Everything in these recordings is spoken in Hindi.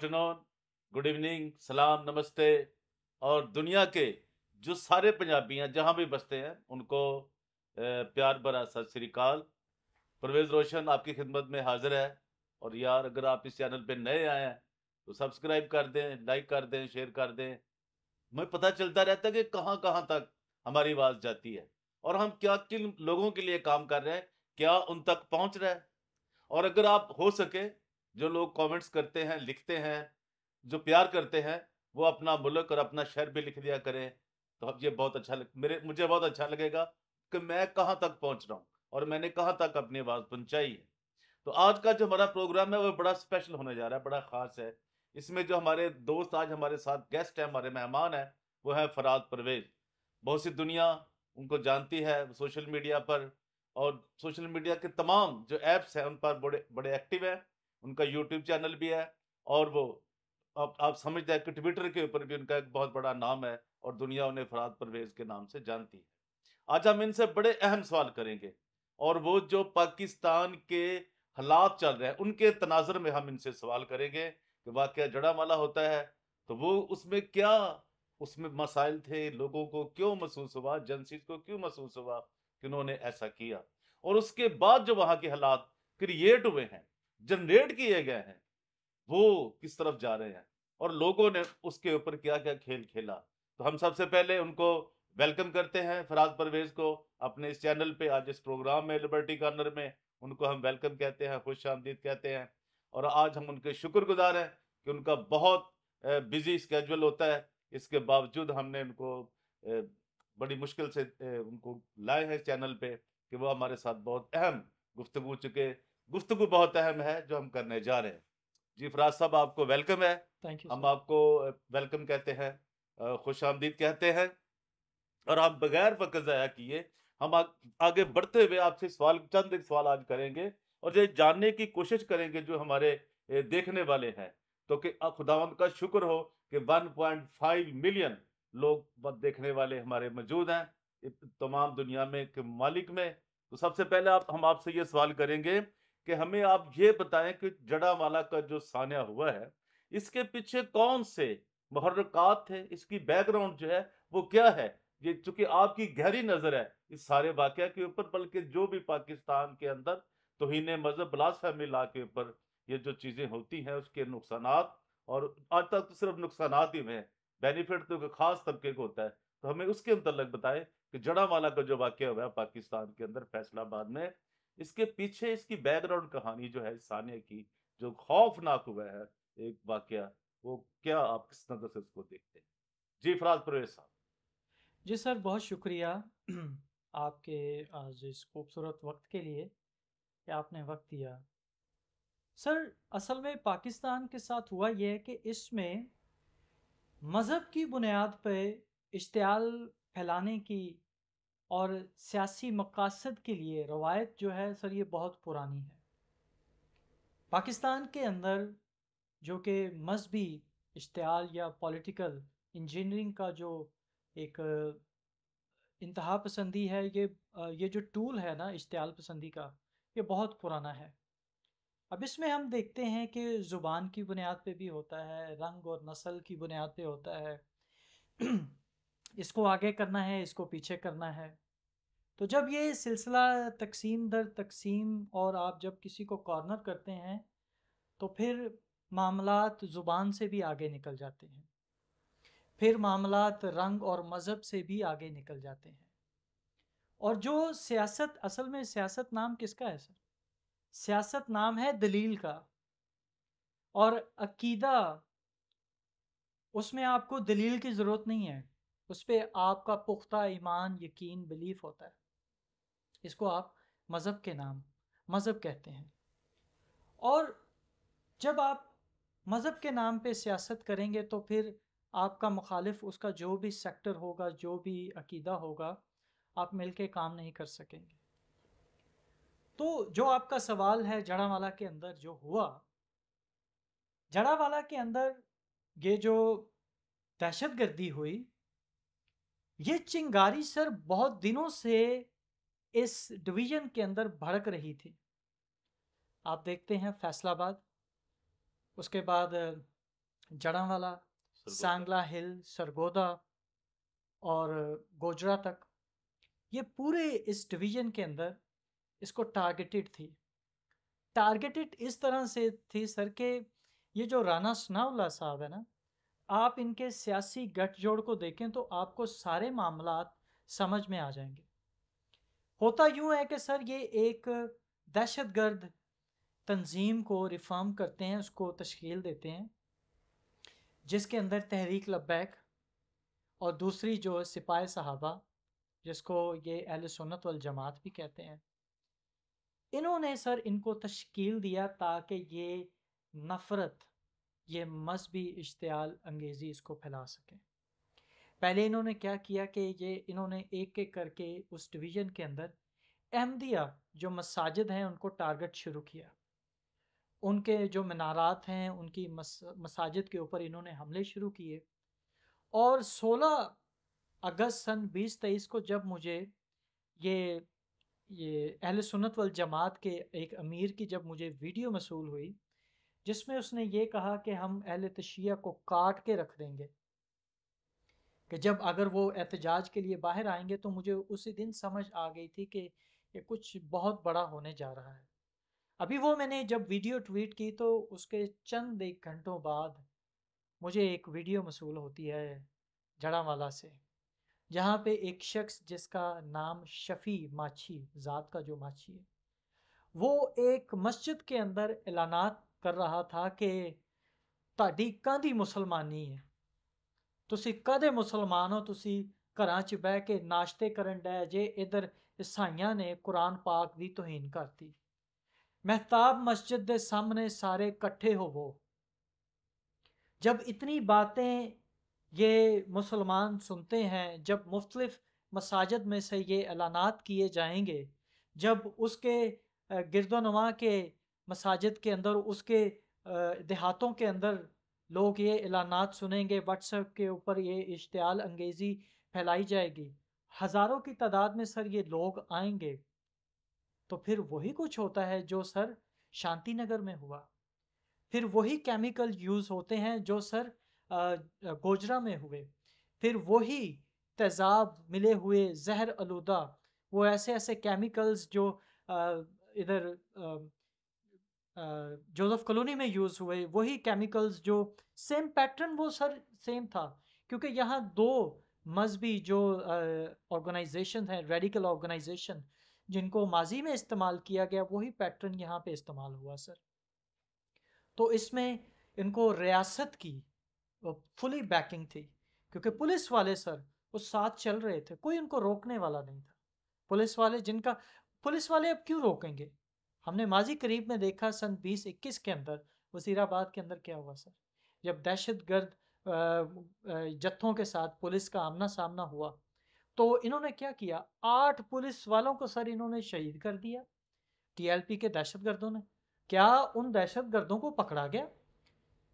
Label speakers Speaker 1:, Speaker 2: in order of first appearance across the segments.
Speaker 1: आफ्टरनून गुड इवनिंग सलाम नमस्ते और दुनिया के जो सारे पंजाबी हैं जहाँ भी बसते हैं उनको प्यार भरा सत श्रीकाल परवेज़ रोशन आपकी खिदमत में हाजिर है और यार अगर आप इस चैनल पे नए आए हैं तो सब्सक्राइब कर दें लाइक कर दें शेयर कर दें हमें पता चलता रहता है कि कहाँ कहाँ तक हमारी आवाज़ जाती है और हम क्या किन लोगों के लिए काम कर रहे हैं क्या उन तक पहुँच रहा है और अगर आप हो सके जो लोग कमेंट्स करते हैं लिखते हैं जो प्यार करते हैं वो अपना मुल्क और अपना शहर भी लिख दिया करें तो अब ये बहुत अच्छा लग मेरे मुझे बहुत अच्छा लगेगा कि मैं कहाँ तक पहुँच रहा हूँ और मैंने कहाँ तक अपनी आवाज़ पहुँचाई है तो आज का जो हमारा प्रोग्राम है वो बड़ा स्पेशल होने जा रहा है बड़ा ख़ास है इसमें जो हमारे दोस्त आज हमारे साथ गेस्ट हैं हमारे मेहमान हैं वो हैं फराज परवेज बहुत सी दुनिया उनको जानती है सोशल मीडिया पर और सोशल मीडिया के तमाम जो ऐप्स हैं उन पर बड़े बड़े एक्टिव हैं उनका यूट्यूब चैनल भी है और वो आप आप समझते हैं कि ट्विटर के ऊपर भी उनका एक बहुत बड़ा नाम है और दुनिया उन्हें फराद परवेज के नाम से जानती है आज हम इनसे बड़े अहम सवाल करेंगे और वो जो पाकिस्तान के हालात चल रहे हैं उनके तनाजर में हम इनसे सवाल करेंगे कि वाक्य जड़ा माला होता है तो वो उसमें क्या उसमें मसाइल थे लोगों को क्यों महसूस हुआ जनसीज को क्यों महसूस हुआ कि उन्होंने ऐसा किया और उसके बाद जो वहाँ के हालात क्रिएट हुए हैं जनरेट किए गए हैं वो किस तरफ जा रहे हैं और लोगों ने उसके ऊपर क्या क्या खेल खेला तो हम सबसे पहले उनको वेलकम करते हैं फराज परवेज को अपने इस चैनल पे आज इस प्रोग्राम में लिबर्टी कॉर्नर में उनको हम वेलकम कहते हैं खुश आमदीद कहते हैं और आज हम उनके शुक्रगुजार हैं कि उनका बहुत बिजी स्केजुअल होता है इसके बावजूद हमने उनको बड़ी मुश्किल से उनको लाए हैं चैनल पे कि वो हमारे साथ बहुत अहम गुफ्तु चुके गुफ्तु बहुत अहम है जो हम करने जा रहे हैं जी फराज साहब आपको वेलकम है थैंक यू हम आपको वेलकम कहते हैं खुश आमदीद कहते हैं और आप बगैर वक्त ज़ाया किए हम आ, आगे बढ़ते हुए आपसे सवाल चंद एक सवाल आज करेंगे और ये जानने की कोशिश करेंगे जो हमारे देखने वाले हैं तो कि खुदावंद का शुक्र हो कि 1.5 मिलियन लोग देखने वाले हमारे मौजूद हैं तमाम दुनिया में के मालिक में तो सबसे पहले आप हम आपसे ये सवाल करेंगे कि हमें आप ये बताएं कि जड़ा वाला का जो सान्या हुआ है इसके पीछे कौन से महरक़ात थे इसकी बैकग्राउंड जो है वो क्या है ये चूंकि आपकी गहरी नज़र है इस सारे वाक्य के ऊपर बल्कि जो भी पाकिस्तान के अंदर तोहन मज़हब बलासमी ला के ऊपर ये जो चीज़ें होती हैं उसके नुकसान और आज तक तो सिर्फ नुकसान ही में बेनिफिट तो खास तबके को होता है तो हमें उसके मतलब बताएं कि जड़ा वाला का जो वाक्य हुआ है पाकिस्तान के अंदर फैसलाबाद में इसके पीछे इसकी बैकग्राउंड कहानी जो है सानिया की जो खौफनाक हुआ है एक वाक्य वो क्या आप किस नजर से उसको देखते हैं जी फराज परवेज साहब
Speaker 2: जी सर बहुत शुक्रिया आपके आज इस खूबसूरत वक्त के लिए कि आपने वक्त दिया सर असल में पाकिस्तान के साथ हुआ यह कि इसमें मज़हब की बुनियाद पर इश्तियाल फैलाने की और सियासी मकासद के लिए रवायत जो है सर ये बहुत पुरानी है पाकिस्तान के अंदर जो कि मजहबी इश्तियाल या पॉलिटिकल इंजीनियरिंग का जो एक इंतहा पसंदी है ये ये जो टूल है ना इश्तियाल पसंदी का ये बहुत पुराना है अब इसमें हम देखते हैं कि ज़ुबान की बुनियाद पे भी होता है रंग और नस्ल की बुनियाद पे होता है इसको आगे करना है इसको पीछे करना है तो जब ये सिलसिला तकसीम दर तकसीम और आप जब किसी को कॉर्नर करते हैं तो फिर मामलात ज़ुबान से भी आगे निकल जाते हैं फिर मामला रंग और मज़हब से भी आगे निकल जाते हैं और जो सियासत असल में सियासत नाम किसका है सर सियासत नाम है दलील का और अकीदा उसमें आपको दलील की ज़रूरत नहीं है उस पर आपका पुख्ता ईमान यकीन बिलीफ होता है इसको आप मज़हब के नाम मज़हब कहते हैं और जब आप मज़हब के नाम पे सियासत करेंगे तो फिर आपका मुखालिफ उसका जो भी सेक्टर होगा जो भी अकीदा होगा आप मिलके काम नहीं कर सकेंगे तो जो आपका सवाल है जड़ावाला के अंदर जो हुआ जड़ावाला के अंदर ये जो दहशत गर्दी हुई ये चिंगारी सर बहुत दिनों से इस डिवीजन के अंदर भड़क रही थी आप देखते हैं फैसलाबाद उसके बाद जड़ावाला सांगला हिल सरगोदा और गोजरा तक ये पूरे इस डिवीजन के अंदर इसको टारगेटेड थी टारगेटेड इस तरह से थी सर के ये जो राना सनावला साहब है ना आप इनके सियासी गठजोड़ को देखें तो आपको सारे मामला समझ में आ जाएंगे होता यूँ है कि सर ये एक दहशत गर्द तंजीम को रिफॉर्म करते हैं उसको तश्कील देते हैं जिसके अंदर तहरीक लब्बैक और दूसरी जो सिपाही साहबा जिसको ये अहल सुन्नत वल जमात भी कहते हैं इन्होंने सर इनको तश्कील दिया ताकि ये नफ़रत ये मजहबी इश्तियाल अंगेज़ी इसको फैला सकें पहले इन्होंने क्या किया कि ये इन्होंने एक एक करके उस डिवीज़न के अंदर अहमदिया जो मसाजिद हैं उनको टारगेट शुरू किया उनके जो मनारात हैं उनकी मस मसाजिद के ऊपर इन्होंने हमले शुरू किए और 16 अगस्त सन बीस तेईस को जब मुझे ये ये अहल सुन्नत वल जमात के एक अमीर की जब मुझे वीडियो मसूल हुई जिसमें उसने ये कहा कि हम अहल तशिया को काट के रख देंगे कि जब अगर वो एहतजाज के लिए बाहर आएंगे तो मुझे उसी दिन समझ आ गई थी कि ये कुछ बहुत बड़ा होने जा रहा है अभी वो मैंने जब वीडियो ट्वीट की तो उसके चंद एक घंटों बाद मुझे एक वीडियो मसूल होती है जड़ावाला से जहाँ पे एक शख्स जिसका नाम शफ़ी माछी ज़ात का जो माछी है वो एक मस्जिद के अंदर एलानात कर रहा था कि ताकि कहदी मुसलमानी है तुम कद मुसलमान हो ती घर बह के नाश्ते कर जे इधर ईसाइया ने कुरान पाक की तुहीन करती महताब मस्जिद के सामने सारे कट्ठे होवो जब इतनी बातें ये मुसलमान सुनते हैं जब मुख्तलिफ मसाजद में से ये ऐलानात किए जाएंगे जब उसके गिरदोनुमा के मसाजिद के अंदर उसके देहातों के अंदर लोग ये ऐलानात सुनेंगे व्हाट्सएप के ऊपर ये इश्तियाल अंगेज़ी फैलाई जाएगी हज़ारों की तादाद में सर ये लोग आएंगे तो फिर वही कुछ होता है जो सर शांति नगर में हुआ फिर वही केमिकल यूज़ होते हैं जो सर गोजरा में हुए फिर वही तेज़ाब मिले हुए जहर आलूदा वो ऐसे ऐसे केमिकल्स जो इधर जोसेफ कॉलोनी में यूज़ हुए वही केमिकल्स जो सेम पैटर्न वो सर सेम था क्योंकि यहाँ दो मजहबी जो ऑर्गेनाइजेशन हैं रेडिकल ऑर्गेनाइजेशन जिनको माजी में इस्तेमाल किया गया वही पैटर्न यहाँ पे इस्तेमाल हुआ सर तो इसमें इनको रियासत की फुली बैकिंग थी क्योंकि पुलिस वाले सर वो साथ चल रहे थे कोई उनको रोकने वाला नहीं था पुलिस वाले जिनका पुलिस वाले अब क्यों रोकेंगे हमने माजी करीब में देखा सन 2021 के अंदर वजीराबाद के अंदर क्या हुआ सर जब दहशत गर्द जत्थों के साथ पुलिस का आमना सामना हुआ तो इन्होंने क्या किया आठ पुलिस वालों को सर इन्होंने शहीद कर दिया टीएलपी के दहशत गर्दों ने क्या उन दहशत गर्दों को पकड़ा गया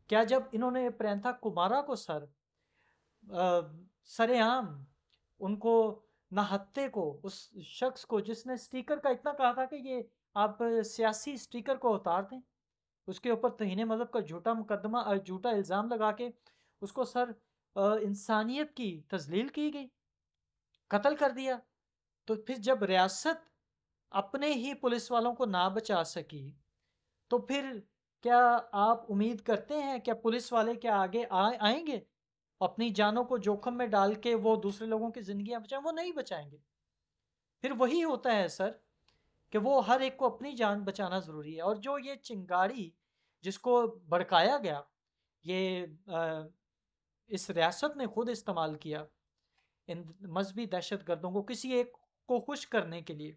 Speaker 2: क्या जब इन्होंने प्रियंथा कुमारा को सर सरेआम उनको नहत्ते को उस शख्स को जिसने स्टीकर का इतना कहा था कि ये आप सियासी स्टिकर को उतार दें उसके ऊपर तहन मज़हब का झूठा मुकदमा और झूठा इल्ज़ाम लगा के उसको सर इंसानियत की तजलील की गई कत्ल कर दिया तो फिर जब रियासत अपने ही पुलिस वालों को ना बचा सकी तो फिर क्या आप उम्मीद करते हैं क्या पुलिस वाले क्या आगे आ आएंगे अपनी जानों को जोखम में डाल के वो दूसरे लोगों की ज़िंदियाँ बचाएं वो नहीं बचाएंगे फिर वही होता है सर कि वो हर एक को अपनी जान बचाना ज़रूरी है और जो ये चिंगारी जिसको भड़काया गया ये आ, इस रियासत ने खुद इस्तेमाल किया इन मजहबी दहशत गर्दों को किसी एक को खुश करने के लिए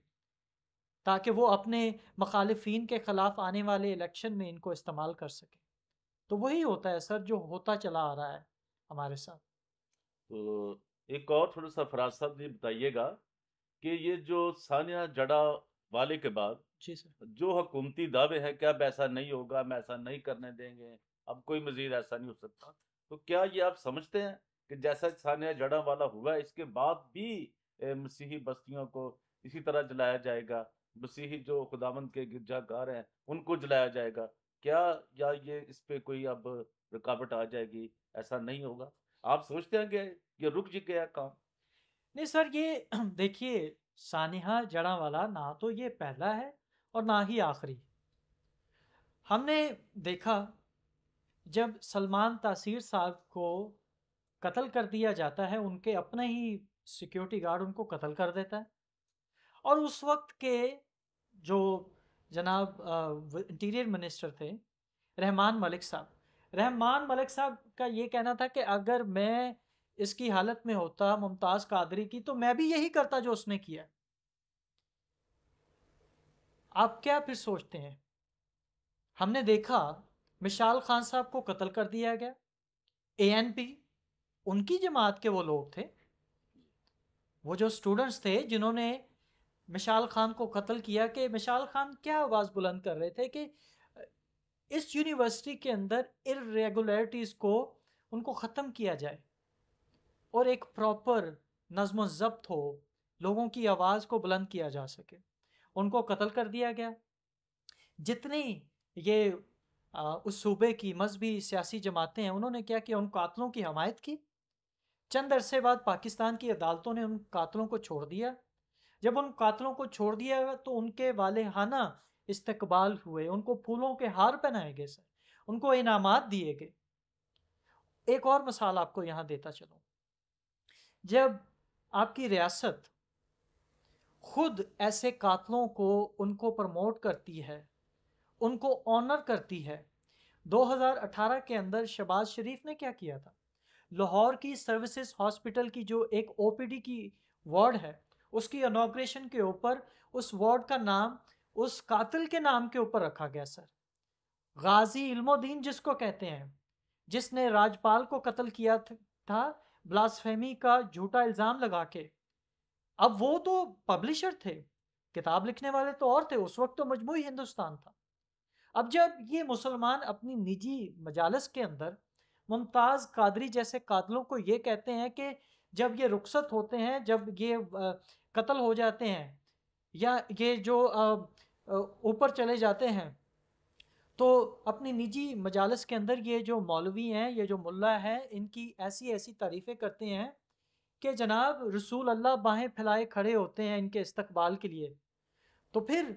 Speaker 2: ताकि वो अपने मखालफन के ख़िलाफ़ आने वाले इलेक्शन में इनको इस्तेमाल कर सके तो वही होता है सर जो होता चला आ रहा है हमारे साथ
Speaker 1: तो एक और थोड़ा सा फराज साहब बताइएगा कि ये जो सानिया जड़ा वाले के बाद जी सर जो हकूमती दावे है क्या अब ऐसा नहीं होगा हम ऐसा नहीं करने देंगे अब कोई मजीद ऐसा नहीं हो सकता तो क्या ये आप समझते हैं कि जैसा सानिया जड़ा वाला हुआ इसके बाद भी मसीही बस्तियों को इसी तरह जलाया जाएगा मसीही जो खुदावंद के गिरजाघर हैं उनको जलाया जाएगा क्या या ये इस पे कोई अब रुकावट आ जाएगी ऐसा नहीं होगा आप सोचते हैं कि ये रुक जी गया काम
Speaker 2: नहीं सर ये देखिए सानिहा वाला ना तो ये पहला है और ना ही आखिरी हमने देखा जब सलमान तासीर साहब को कत्ल कर दिया जाता है उनके अपने ही सिक्योरिटी गार्ड उनको कत्ल कर देता है और उस वक्त के जो जनाब इंटीरियर मिनिस्टर थे रहमान मलिक साहब रहमान मलिक साहब का ये कहना था कि अगर मैं इसकी हालत में होता मुमताज़ कादरी की तो मैं भी यही करता जो उसने किया आप क्या फिर सोचते हैं हमने देखा मिशाल खान साहब को कत्ल कर दिया गया ए एन पी उनकी जमात के वो लोग थे वो जो स्टूडेंट्स थे जिन्होंने मिशाल खान को कत्ल किया कि मिशाल खान क्या आवाज़ बुलंद कर रहे थे कि इस यूनिवर्सिटी के अंदर इरेगुलरिटीज़ को उनको ख़त्म किया जाए और एक प्रॉपर नज़म ज़ब्त हो लोगों की आवाज़ को बुलंद किया जा सके उनको कत्ल कर दिया गया जितनी ये आ, उस सूबे की मजहबी सियासी जमातें हैं उन्होंने क्या किया उन कातलों की हमायत की चंद अरसे बाद पाकिस्तान की अदालतों ने उन कातलों को छोड़ दिया जब उन कातलों को छोड़ दिया तो उनके हाना इस्तकबाल हुए उनको फूलों के हार पहनाए गए सर उनको इनामात दिए गए एक और मिसाल आपको यहाँ देता चलूँ जब आपकी रियासत खुद ऐसे कातलों को उनको प्रमोट करती है उनको ऑनर करती है 2018 के अंदर शबाज शरीफ ने क्या किया था लाहौर की सर्विसेज हॉस्पिटल की जो एक ओपीडी की वार्ड है उसकी इनाग्रेशन के ऊपर उस वार्ड का नाम उस कातिल के नाम के ऊपर रखा गया सर गाजी इल्मोद्दीन जिसको कहते हैं जिसने राजपाल को कत्ल किया था ब्लास्फेमी का झूठा इल्ज़ाम लगा के अब वो तो पब्लिशर थे किताब लिखने वाले तो और थे उस वक्त तो मजमू हिंदुस्तान था अब जब ये मुसलमान अपनी निजी मजालस के अंदर मुमताज़ कादरी जैसे कातलों को ये कहते हैं कि जब ये रुखसत होते हैं जब ये कत्ल हो जाते हैं या ये जो ऊपर चले जाते हैं तो अपने निजी मजालस के अंदर ये जो मौलवी हैं ये जो मुल्ला है इनकी ऐसी ऐसी तारीफ़ें करते हैं कि जनाब रसूल अल्लाह बाहें फैलाए खड़े होते हैं इनके इस्तकबाल के लिए तो फिर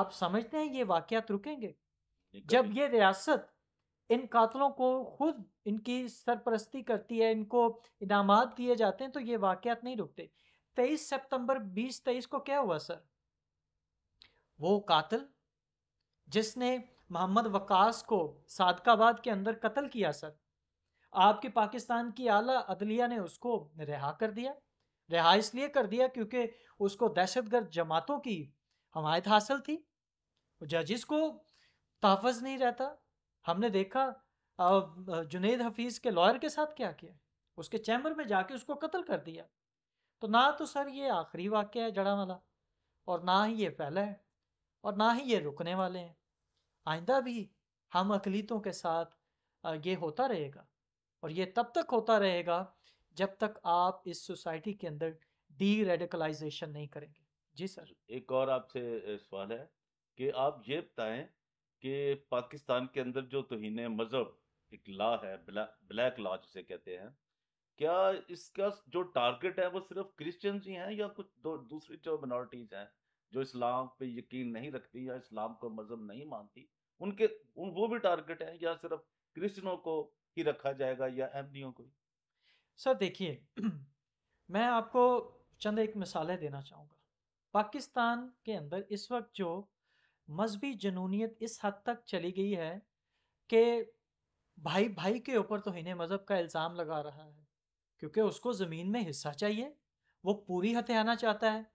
Speaker 2: आप समझते हैं ये वाक़ात रुकेंगे जब ये रियासत इन कातलों को खुद इनकी सरपरस्ती करती है इनको इनाम दिए जाते हैं तो ये वाक़ात नहीं रुकते तेईस सितंबर बीस तेईस को क्या हुआ सर वो कातल जिसने मोहम्मद वकास को सादकाबाद के अंदर कत्ल किया सर आपके पाकिस्तान की आला अदलिया ने उसको रिहा कर दिया रिहा इसलिए कर दिया क्योंकि उसको दहशतगर्द जमातों की हमायत हासिल थी जजिस को तहफ़ नहीं रहता हमने देखा जुनेद हफीज़ के लॉयर के साथ क्या किया उसके चैम्बर में जाके उसको कत्ल कर दिया तो ना तो सर ये आखिरी वाक्य है जड़ा वाला और ना ही ये पहला है और ना ही ये रुकने वाले हैं आइंदा भी हम अकलीतों के साथ ये होता रहेगा और ये तब तक होता रहेगा जब तक आप इस सोसाइटी के अंदर डी रेडिकलाइजेशन नहीं करेंगे जी सर
Speaker 1: एक और आपसे सवाल है कि आप ये बताएं कि पाकिस्तान के अंदर जो तोहन मज़हब एक लॉ है ब्ला, ब्लैक लॉ जिसे कहते हैं क्या इसका जो टारगेट है वो सिर्फ क्रिश्चियंस ही हैं या कुछ दो दूसरी जो मिनोरिटीज़ हैं जो इस्लाम पे यकीन नहीं रखती या इस्लाम को मजहब नहीं मानती उनके उन वो भी टारगेट हैं या सिर्फ क्रिश्चनों को ही रखा जाएगा या अहमदियों को सर देखिए
Speaker 2: मैं आपको चंद एक मिसालें देना चाहूँगा पाकिस्तान के अंदर इस वक्त जो मजहबी जनूनीत इस हद तक चली गई है कि भाई भाई के ऊपर तो इन्हें मज़हब का इल्ज़ाम लगा रहा है क्योंकि उसको ज़मीन में हिस्सा चाहिए वो पूरी हथियाना चाहता है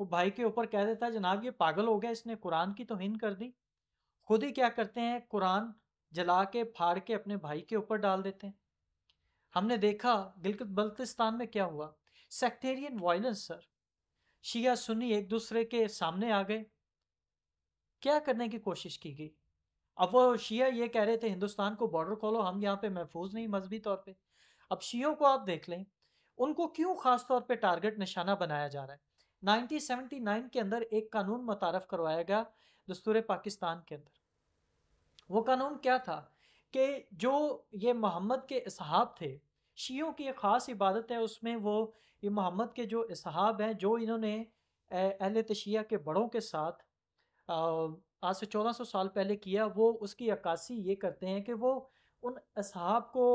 Speaker 2: वो भाई के ऊपर कह देता है जनाब ये पागल हो गया इसने कुरान की तो हिंद कर दी खुद ही क्या करते हैं कुरान जला के फाड़ के अपने भाई के ऊपर डाल देते हैं हमने देखा गिलगित बल्तिस्तान में क्या हुआ sectarian violence sir Shia Sunni एक दूसरे के सामने आ गए क्या करने की कोशिश की गई अब वो शिया ये कह रहे थे हिंदुस्तान को बॉर्डर खोलो हम यहाँ पे महफूज नहीं मजहबी तौर पे अब शियों को आप देख लें उनको क्यों खास तौर पे टारगेट निशाना बनाया जा रहा है 1979 के अंदर एक कानून मुतारफ करवाया गया दस्तूर पाकिस्तान के अंदर वो कानून क्या था कि जो ये मोहम्मद के इसहाब थे शीयों की एक ख़ास इबादत है उसमें वो ये मोहम्मद के जो इसहाब हैं जो इन्होंने अहल तशिया के बड़ों के साथ आज से चौदह सौ साल पहले किया वो उसकी अक्सी ये करते हैं कि वो उन इसहाब को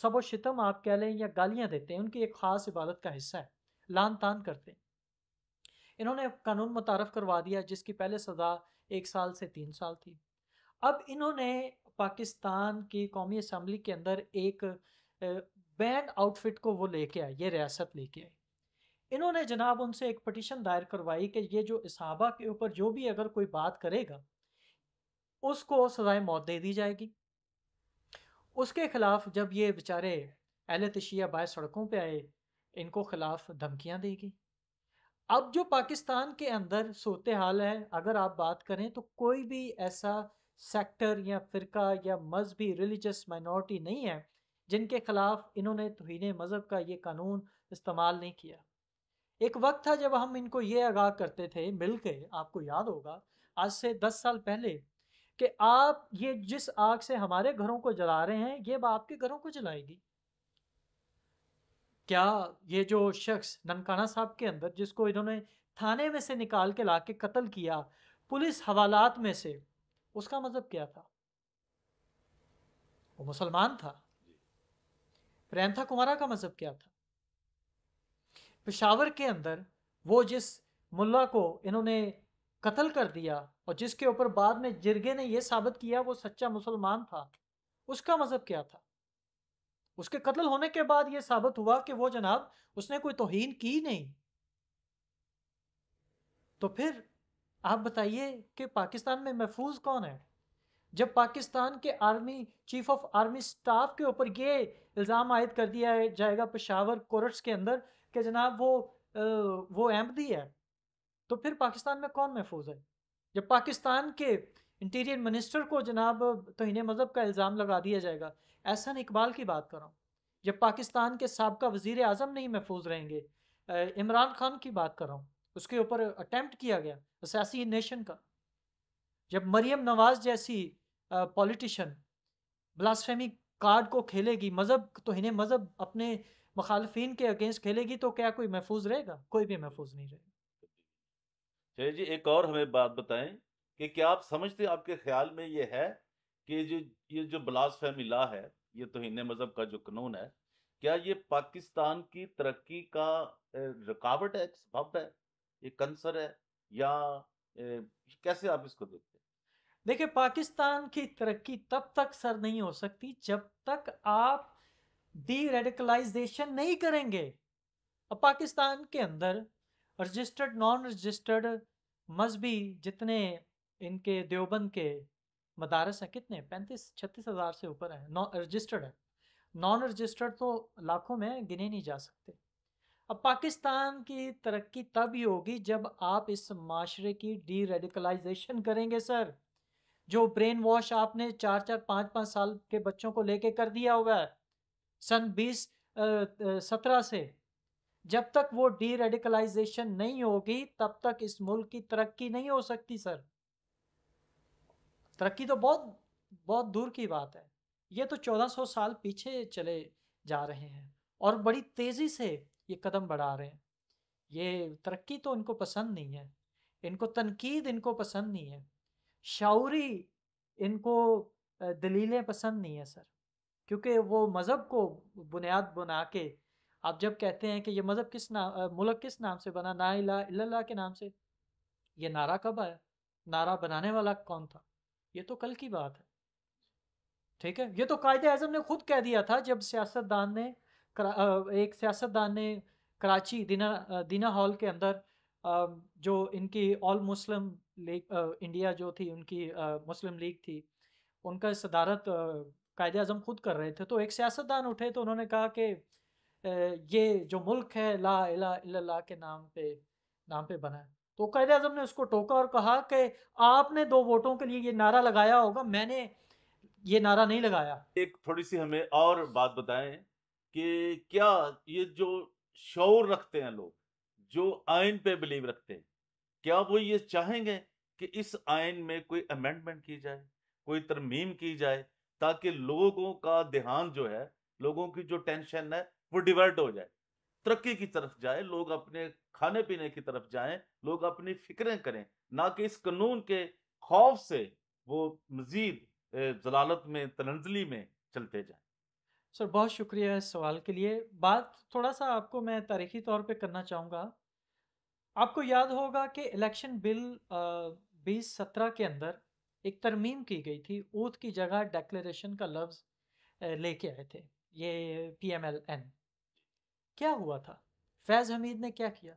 Speaker 2: सबोशितम आप कह लें या गालियाँ देते हैं उनकी एक ख़ास इबादत का हिस्सा है लान तान करते हैं इन्होंने कानून मुतारफ़ करवा दिया जिसकी पहले सज़ा एक साल से तीन साल थी अब इन्होंने पाकिस्तान की कौमी असम्बली के अंदर एक बैन आउटफिट को वो लेके आए ये रियासत लेके आए इन्होंने जनाब उनसे एक पटिशन दायर करवाई कि ये जो इसहाबा के ऊपर जो भी अगर कोई बात करेगा उसको सजाए मौत दे दी जाएगी उसके खिलाफ जब ये बेचारे अहल तशिया बाय सड़कों पे आए इनको खिलाफ धमकियां देगी अब जो पाकिस्तान के अंदर सूरत हाल है अगर आप बात करें तो कोई भी ऐसा सेक्टर या फ़िरका या मजहबी रिलीजस माइनॉरिटी नहीं है जिनके ख़िलाफ़ इन्होंने तोहन मज़हब का ये कानून इस्तेमाल नहीं किया एक वक्त था जब हम इनको ये आगाह करते थे मिल के आपको याद होगा आज से दस साल पहले कि आप ये जिस आग से हमारे घरों को जला रहे हैं ये आपके घरों को जलाएगी क्या ये जो शख्स ननकाना साहब के अंदर जिसको इन्होंने थाने में से निकाल के ला के कत्ल किया पुलिस हवालात में से उसका मज़हब मतलब क्या था वो मुसलमान था प्रियंथा कुमारा का मज़हब मतलब क्या था पेशावर के अंदर वो जिस मुल्ला को इन्होंने कत्ल कर दिया और जिसके ऊपर बाद में जिरगे ने यह साबित किया वो सच्चा मुसलमान था उसका मज़हब मतलब क्या था उसके कत्ल होने के बाद यह साबित हुआ कि वो जनाब उसने कोई तोहीन की नहीं तो फिर आप बताइए कि पाकिस्तान में महफूज कौन है जब पाकिस्तान के army chief of army staff के ऊपर ये इल्ज़ाम आयद कर दिया जाएगा पेशावर कोरट्स के अंदर कि जनाब वो वो अहमदी है तो फिर पाकिस्तान में कौन महफूज है जब पाकिस्तान के इंटीरियर मिनिस्टर को जनाब तोहन मज़हब का इल्ज़ाम लगा दिया जाएगा एहसन इकबाल की बात करूँ जब पाकिस्तान के सबका वजीर अजम नहीं महफूज रहेंगे इमरान खान की बात कर रहा हूँ उसके ऊपर अटैम्प्ट किया गया सियासी नेशन का जब मरियम नवाज जैसी पॉलिटिशन ब्लास्फेमी कार्ड को खेलेगी मज़हब तो इन्हें मज़हब अपने मुखालफन के अगेंस्ट खेलेगी तो क्या कोई महफूज रहेगा कोई भी महफूज नहीं रहेगा
Speaker 1: चलिए जी एक और हमें बात बताएं कि क्या आप समझते हैं आपके ख्याल में ये है कि जो ये जो बलास ला है ये तो हिंद मज़हब का जो कानून है क्या ये पाकिस्तान की तरक्की का रुकावट है सबब है ये कंसर है या ए, कैसे आप इसको देखते हैं देखिए पाकिस्तान की तरक्की तब तक सर
Speaker 2: नहीं हो सकती जब तक आप डी रेडिकलाइजेशन नहीं करेंगे अब पाकिस्तान के अंदर रजिस्टर्ड नॉन रजिस्टर्ड मजहबी जितने इनके देवबंद के मदारस हैं कितने पैंतीस छत्तीस हज़ार से ऊपर हैं नॉन रजिस्टर्ड हैं नॉन रजिस्टर्ड तो लाखों में गिने नहीं जा सकते अब पाकिस्तान की तरक्की तब ही होगी जब आप इस माशरे की डी रेडिकलाइजेशन करेंगे सर जो ब्रेन वॉश आपने चार चार पाँच पाँच साल के बच्चों को लेके कर दिया हुआ है सन बीस सत्रह से जब तक वो डी रेडिकलाइजेशन नहीं होगी तब तक इस मुल्क की तरक्की नहीं हो सकती सर तरक्की तो बहुत बहुत दूर की बात है ये तो 1400 साल पीछे चले जा रहे हैं और बड़ी तेज़ी से ये कदम बढ़ा रहे हैं ये तरक्की तो इनको पसंद नहीं है इनको तनकीद इनको पसंद नहीं है शाउरी इनको दलीलें पसंद नहीं है सर क्योंकि वो मज़हब को बुनियाद बना के आप जब कहते हैं कि ये मज़हब किस नाम मुलक किस नाम से बना ना इला, इला के नाम से ये नारा कब आया नारा बनाने वाला कौन था ये तो कल की बात है ठीक है ये तो कायद आजम ने खुद कह दिया था जब सियासतदान ने एक सियासतदान ने कराची दीना दीना हॉल के अंदर जो इनकी ऑल मुस्लिम लीग इंडिया जो थी उनकी मुस्लिम लीग थी उनका सदारत कायद अजम खुद कर रहे थे तो एक सियासतदान उठे तो उन्होंने कहा कि ये जो मुल्क है ला इला के नाम पे नाम पे बना है तो कैद अजम ने उसको टोका और कहा कि आपने दो वोटों के लिए ये नारा लगाया होगा मैंने ये नारा नहीं
Speaker 1: लगाया एक थोड़ी सी हमें और बात बताएं कि क्या ये जो शौर रखते हैं लोग जो आयन पे बिलीव रखते हैं क्या वो ये चाहेंगे कि इस आयन में कोई अमेंडमेंट की जाए कोई तरमीम की जाए ताकि लोगों का ध्यान जो है लोगों की जो टेंशन है वो डिवर्ट हो जाए तरक्की की तरफ जाए लोग अपने खाने पीने की तरफ जाए लोग अपनी फिक्रें करें ना कि इस कानून के खौफ से वो मजीद जलालत में तनंजली में चलते जाए
Speaker 2: सर बहुत शुक्रिया इस सवाल के लिए बात थोड़ा सा आपको मैं तारीखी तौर पर करना चाहूँगा आपको याद होगा कि इलेक्शन बिल बीस सत्रह के अंदर एक तरमीम की गई थी ऊथ की जगह डेक्लेशन का लफ्ज़ लेके आए थे ये पी एम एल एन क्या हुआ था फैज़ हमीद ने क्या किया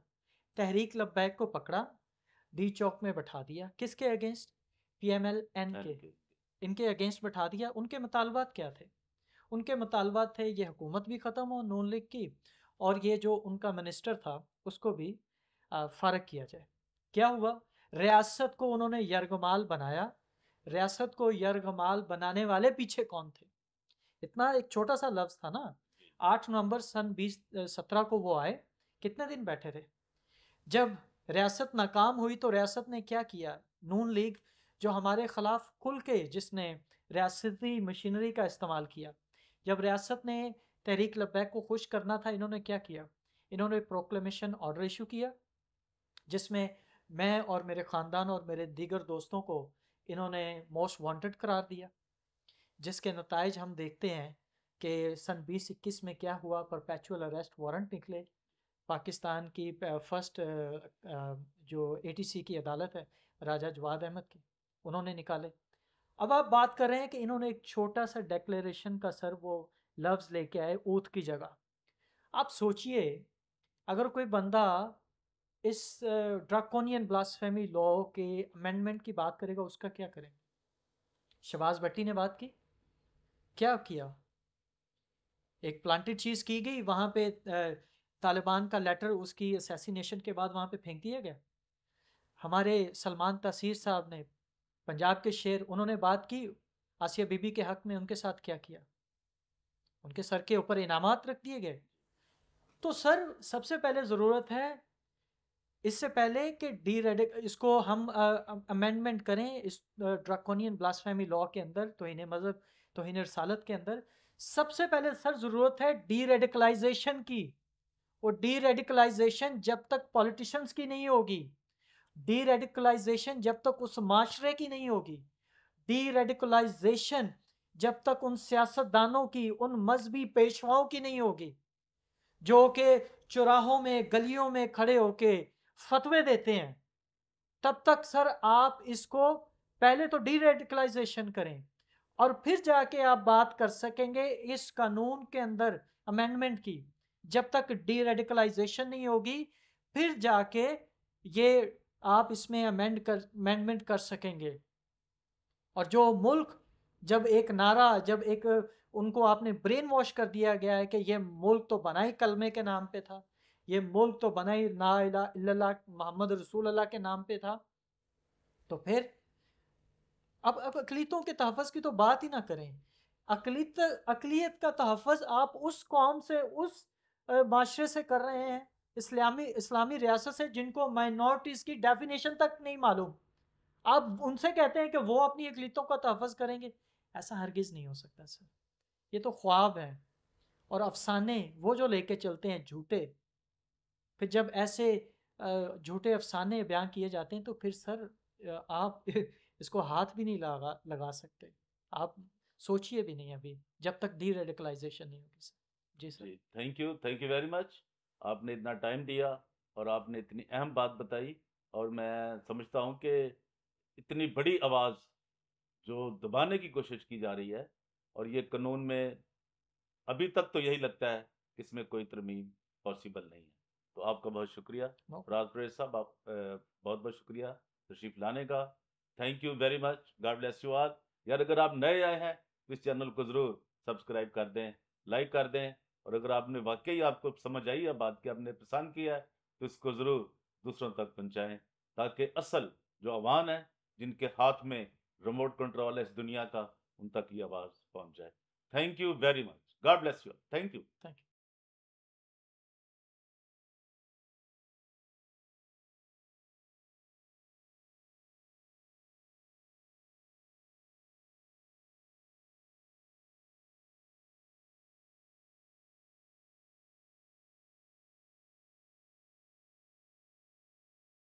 Speaker 2: तहरीक लब्बैक को पकड़ा डी चौक में बैठा दिया किसके against P M L N के इनके अगेंस्ट बैठा दिया उनके मुतालबात क्या थे उनके मुतालबात थे ये हुकूमत भी ख़त्म हो नून लीग की और ये जो उनका मिनिस्टर था उसको भी फ़र्क किया जाए क्या हुआ रियासत को उन्होंने यरगमाल बनाया रियासत को यरगमाल बनाने वाले पीछे कौन थे इतना एक छोटा सा लफ्ज़ था ना आठ नवंबर सन बीस सत्रह को वो आए कितने दिन बैठे थे जब रियासत नाकाम हुई तो रियासत ने क्या किया नून लीग जो हमारे खिलाफ खुल के जिसने रियासती मशीनरी का इस्तेमाल किया जब रियासत ने तहरीक लब्बैक को खुश करना था इन्होंने क्या किया इन्होंने प्रोक्लेमेशन ऑर्डर इशू किया जिसमें मैं और मेरे ख़ानदान और मेरे दीगर दोस्तों को इन्होंने मोस्ट वांटेड करार दिया जिसके नतज हम देखते हैं कि सन बीस इक्कीस में क्या हुआ परपैचुअल अरेस्ट वारंट निकले पाकिस्तान की फर्स्ट जो सी की अदालत है राजा जवाद अहमद की उन्होंने निकाले अब आप बात कर रहे हैं कि इन्होंने एक छोटा सा डेक्लेरेशन का सर वो लफ्ज़ लेके आए ऊथ की जगह आप सोचिए अगर कोई बंदा इस ड्राकोनियन ब्लास्फेमी लॉ के अमेंडमेंट की बात करेगा उसका क्या करेंगे शबाज भट्टी ने बात की क्या किया एक प्लांटेड चीज़ की गई वहाँ पे तालिबान का लेटर उसकी असैसिनेशन के बाद वहाँ पे फेंक दिया गया हमारे सलमान तसीर साहब ने पंजाब के शेर उन्होंने बात की आसिया बीबी के हक में उनके साथ क्या किया उनके सर के ऊपर इनाम रख दिए गए तो सर सबसे पहले ज़रूरत है इससे पहले कि डी इसको हम अमेंडमेंट करें इस ड्राकोनियन ब्लास्फेमी लॉ के अंदर तोहन मज़हब तोहन रसालत के अंदर सबसे पहले सर ज़रूरत है डी रेडिकलाइजेशन की वो डी रेडिकलाइजेशन जब तक पॉलिटिशंस की नहीं होगी डी रेडिकलाइजेशन जब तक उस माशरे की नहीं होगी डी रेडिकलाइजेशन जब तक उन सियासतदानों की उन मजहबी पेशवाओं की नहीं होगी जो कि चुराहों में गलियों में खड़े होके फतवे देते हैं तब तक सर आप इसको पहले तो डी रेडिकलाइजेशन करें और फिर जाके आप बात कर सकेंगे इस कानून के अंदर अमेंडमेंट की जब तक डी रेडिकलाइजेशन नहीं होगी फिर जाके ये आप इसमें अमेंड कर अमेंडमेंट कर सकेंगे और जो मुल्क जब एक नारा जब एक उनको आपने ब्रेन वॉश कर दिया गया है कि ये मुल्क तो बना ही कलमे के नाम पे था ये मुल्क तो बना ही ना मोहम्मद रसूल अल्लाह के नाम पे था तो फिर अब अब अकलीतों के तहफ़ की तो बात ही ना करें अकलीत अकलीत का तहफ़ आप उस कौम से उस माशरे से कर रहे हैं इस्लामी इस्लामी रियासत से जिनको माइनॉरिटीज़ की डेफिनेशन तक नहीं मालूम आप उनसे कहते हैं कि वो अपनी अकलीतों का तहफ़ करेंगे ऐसा हरगिज़ नहीं हो सकता सर ये तो ख्वाब है और अफसाने वो जो लेके चलते हैं झूठे फिर जब ऐसे झूठे अफसाने बयान किए जाते हैं तो फिर सर आप इसको हाथ भी नहीं लगा लगा सकते आप सोचिए भी नहीं अभी जब तक डी रेडिकलाइजेशन नहीं होगी सर
Speaker 1: जी sir thank you thank you very much आपने इतना टाइम दिया और आपने इतनी अहम बात बताई और मैं समझता हूँ कि इतनी बड़ी आवाज़ जो दबाने की कोशिश की जा रही है और ये कानून में अभी तक तो यही लगता है कि इसमें कोई तरमीम पॉसिबल नहीं है तो आपका बहुत शुक्रिया राजप्रेस साहब आप बहुत बहुत शुक्रिया तशरीफ लाने का thank you very much God bless you आर यार अगर आप नए आए हैं तो इस चैनल को ज़रूर सब्सक्राइब कर दें लाइक कर दें और अगर आपने वाकई आपको समझ आई है बात की आपने पसंद किया है तो इसको ज़रूर दूसरों तक पहुँचाएँ ताकि असल जो आवान है जिनके हाथ में रिमोट कंट्रोल है इस दुनिया का उन तक ये आवाज़ पहुँच जाए thank you very much God bless you thank you thank you